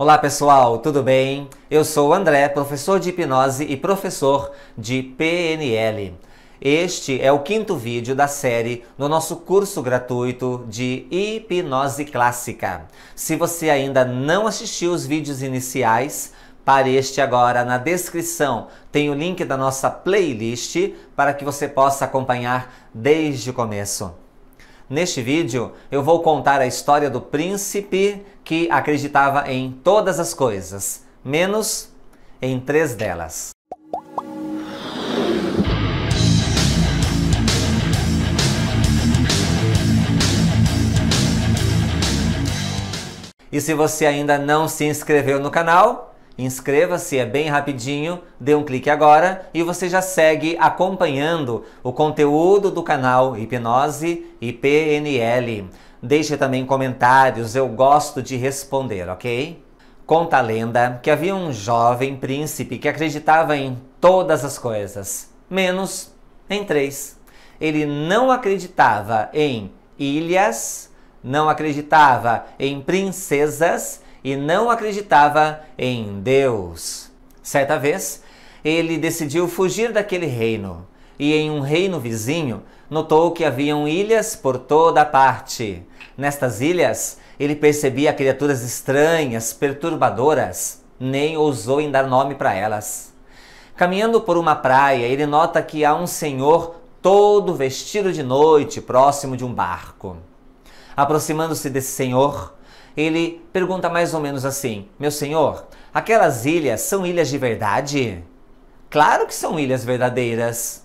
Olá pessoal, tudo bem? Eu sou o André, professor de hipnose e professor de PNL. Este é o quinto vídeo da série no nosso curso gratuito de hipnose clássica. Se você ainda não assistiu os vídeos iniciais, pare este agora na descrição. Tem o link da nossa playlist para que você possa acompanhar desde o começo. Neste vídeo, eu vou contar a história do príncipe que acreditava em todas as coisas, menos em três delas. E se você ainda não se inscreveu no canal, Inscreva-se, é bem rapidinho, dê um clique agora e você já segue acompanhando o conteúdo do canal Hipnose e PNL. Deixe também comentários, eu gosto de responder, ok? Conta a lenda que havia um jovem príncipe que acreditava em todas as coisas, menos em três. Ele não acreditava em ilhas, não acreditava em princesas e não acreditava em Deus. Certa vez, ele decidiu fugir daquele reino e, em um reino vizinho, notou que haviam ilhas por toda parte. Nestas ilhas, ele percebia criaturas estranhas, perturbadoras, nem ousou em dar nome para elas. Caminhando por uma praia, ele nota que há um senhor todo vestido de noite próximo de um barco. Aproximando-se desse senhor, ele pergunta mais ou menos assim: Meu senhor, aquelas ilhas são ilhas de verdade? Claro que são ilhas verdadeiras.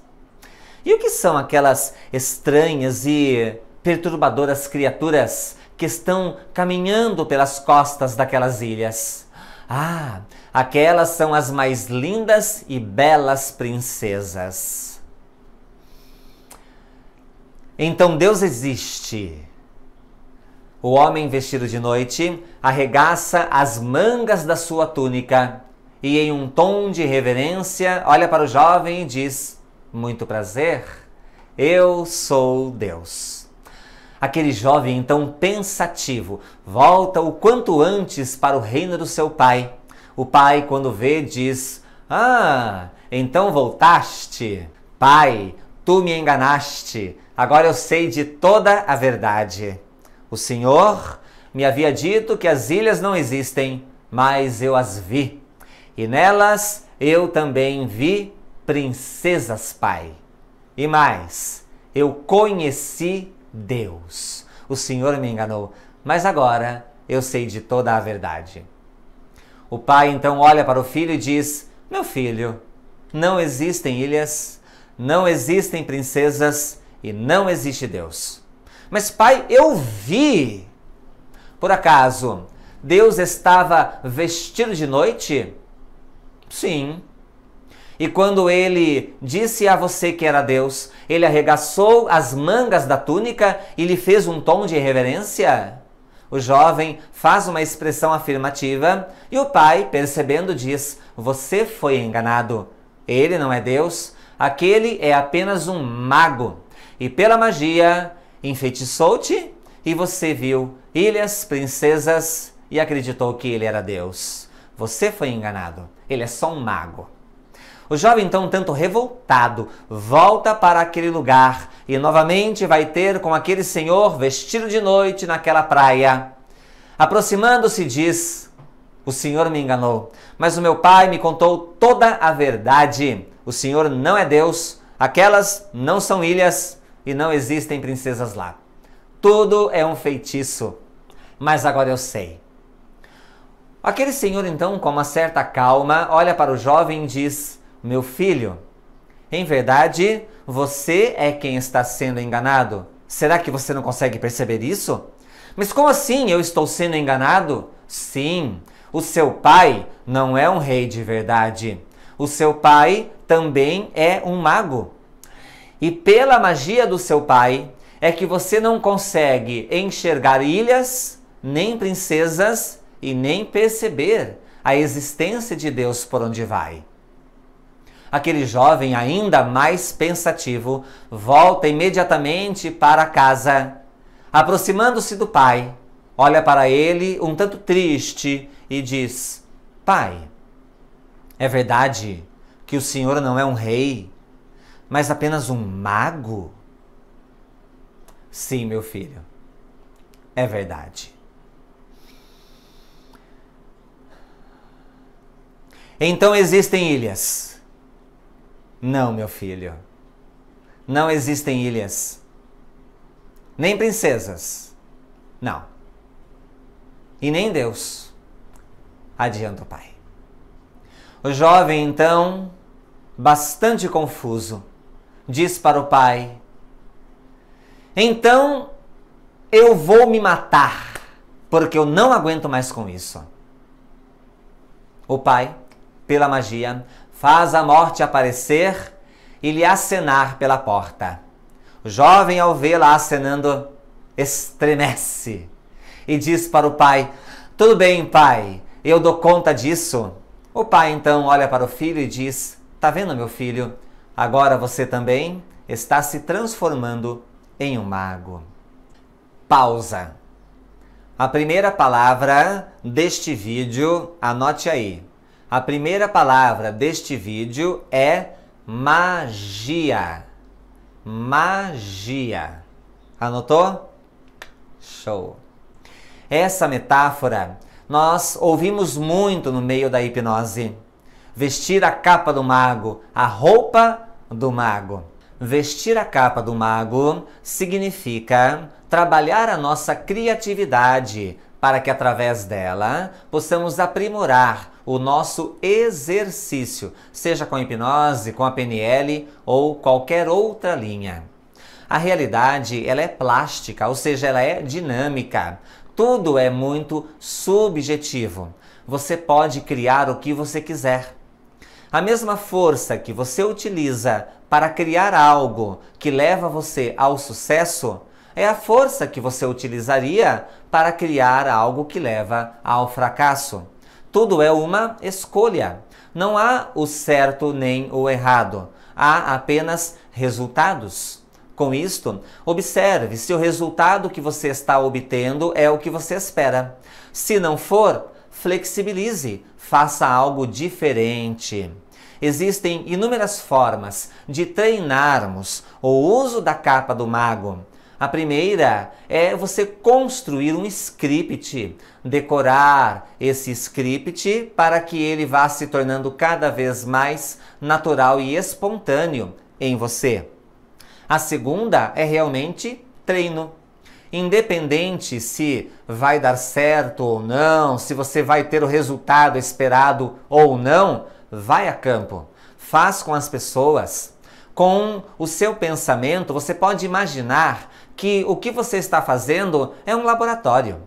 E o que são aquelas estranhas e perturbadoras criaturas que estão caminhando pelas costas daquelas ilhas? Ah, aquelas são as mais lindas e belas princesas. Então Deus existe. O homem vestido de noite arregaça as mangas da sua túnica e, em um tom de reverência, olha para o jovem e diz: Muito prazer, eu sou Deus. Aquele jovem, então pensativo, volta o quanto antes para o reino do seu pai. O pai, quando vê, diz: Ah, então voltaste. Pai, tu me enganaste. Agora eu sei de toda a verdade. O Senhor me havia dito que as ilhas não existem, mas eu as vi. E nelas eu também vi princesas, Pai. E mais, eu conheci Deus. O Senhor me enganou, mas agora eu sei de toda a verdade. O pai então olha para o filho e diz: Meu filho, não existem ilhas, não existem princesas e não existe Deus. Mas, pai, eu vi. Por acaso, Deus estava vestido de noite? Sim. E quando ele disse a você que era Deus, ele arregaçou as mangas da túnica e lhe fez um tom de reverência? O jovem faz uma expressão afirmativa e o pai, percebendo, diz: Você foi enganado. Ele não é Deus, aquele é apenas um mago. E pela magia, Enfeitiçou-te e você viu ilhas, princesas e acreditou que ele era Deus. Você foi enganado. Ele é só um mago. O jovem, então, um tanto revoltado, volta para aquele lugar e novamente vai ter com aquele senhor vestido de noite naquela praia. Aproximando-se, diz: O senhor me enganou, mas o meu pai me contou toda a verdade. O senhor não é Deus, aquelas não são ilhas, e não existem princesas lá. Tudo é um feitiço. Mas agora eu sei. Aquele senhor, então, com uma certa calma, olha para o jovem e diz: Meu filho, em verdade, você é quem está sendo enganado. Será que você não consegue perceber isso? Mas como assim eu estou sendo enganado? Sim, o seu pai não é um rei de verdade. O seu pai também é um mago e pela magia do seu pai, é que você não consegue enxergar ilhas, nem princesas e nem perceber a existência de Deus por onde vai. Aquele jovem, ainda mais pensativo, volta imediatamente para casa. Aproximando-se do pai, olha para ele um tanto triste e diz: Pai, é verdade que o senhor não é um rei mas apenas um mago? Sim, meu filho. É verdade. Então existem ilhas. Não, meu filho. Não existem ilhas. Nem princesas. Não. E nem Deus. Adianta o pai. O jovem, então, bastante confuso, diz para o pai: Então eu vou me matar, porque eu não aguento mais com isso. O pai, pela magia, faz a morte aparecer e lhe acenar pela porta. O jovem, ao vê-la acenando, estremece e diz para o pai: Tudo bem, pai, eu dou conta disso. O pai então olha para o filho e diz: Tá vendo, meu filho? Agora você também está se transformando em um mago. Pausa. A primeira palavra deste vídeo, anote aí. A primeira palavra deste vídeo é magia. Magia. Anotou? Show. Essa metáfora nós ouvimos muito no meio da hipnose vestir a capa do mago, a roupa do mago. Vestir a capa do mago significa trabalhar a nossa criatividade para que através dela possamos aprimorar o nosso exercício, seja com hipnose, com a PNL ou qualquer outra linha. A realidade, ela é plástica, ou seja, ela é dinâmica. Tudo é muito subjetivo. Você pode criar o que você quiser. A mesma força que você utiliza para criar algo que leva você ao sucesso é a força que você utilizaria para criar algo que leva ao fracasso. Tudo é uma escolha. Não há o certo nem o errado. Há apenas resultados. Com isto, observe se o resultado que você está obtendo é o que você espera. Se não for, flexibilize, faça algo diferente. Existem inúmeras formas de treinarmos o uso da capa do mago. A primeira é você construir um script, decorar esse script para que ele vá se tornando cada vez mais natural e espontâneo em você. A segunda é realmente treino independente se vai dar certo ou não, se você vai ter o resultado esperado ou não, vai a campo, faz com as pessoas. Com o seu pensamento, você pode imaginar que o que você está fazendo é um laboratório.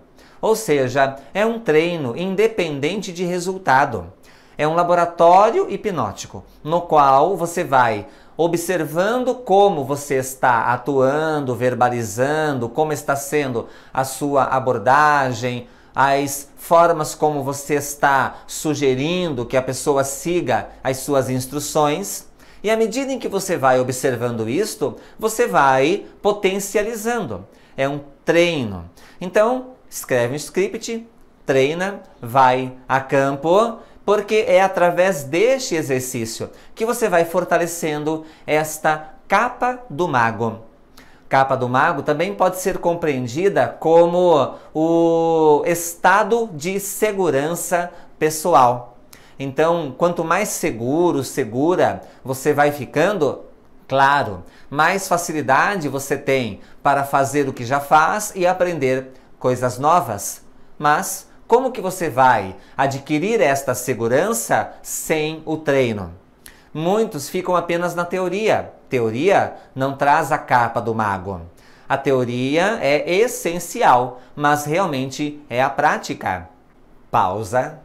Ou seja, é um treino independente de resultado. É um laboratório hipnótico, no qual você vai observando como você está atuando, verbalizando, como está sendo a sua abordagem, as formas como você está sugerindo que a pessoa siga as suas instruções. E à medida em que você vai observando isto, você vai potencializando. É um treino. Então, escreve um script, treina, vai a campo porque é através deste exercício que você vai fortalecendo esta capa do mago. Capa do mago também pode ser compreendida como o estado de segurança pessoal. Então, quanto mais seguro, segura você vai ficando, claro, mais facilidade você tem para fazer o que já faz e aprender coisas novas. Mas como que você vai adquirir esta segurança sem o treino? Muitos ficam apenas na teoria. Teoria não traz a capa do mago. A teoria é essencial, mas realmente é a prática. Pausa.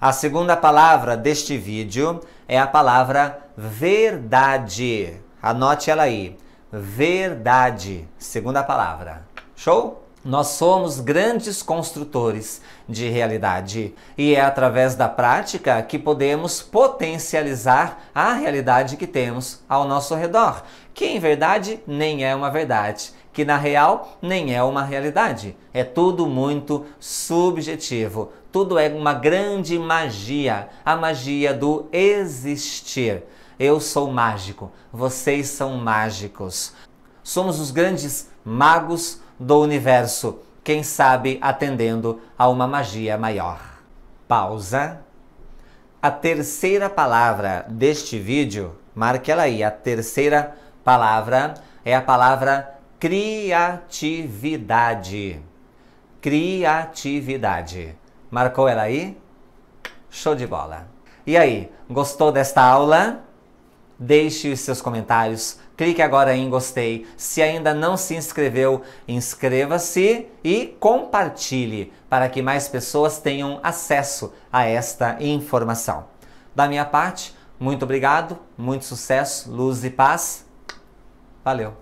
A segunda palavra deste vídeo é a palavra verdade. Anote ela aí. Verdade. Segunda palavra. Show? Nós somos grandes construtores de realidade e é através da prática que podemos potencializar a realidade que temos ao nosso redor, que em verdade nem é uma verdade, que na real nem é uma realidade. É tudo muito subjetivo, tudo é uma grande magia, a magia do existir. Eu sou mágico, vocês são mágicos. Somos os grandes magos do universo, quem sabe atendendo a uma magia maior. Pausa. A terceira palavra deste vídeo, marque ela aí, a terceira palavra é a palavra criatividade. Criatividade. Marcou ela aí? Show de bola. E aí, gostou desta aula? Deixe os seus comentários clique agora em gostei. Se ainda não se inscreveu, inscreva-se e compartilhe para que mais pessoas tenham acesso a esta informação. Da minha parte, muito obrigado, muito sucesso, luz e paz. Valeu!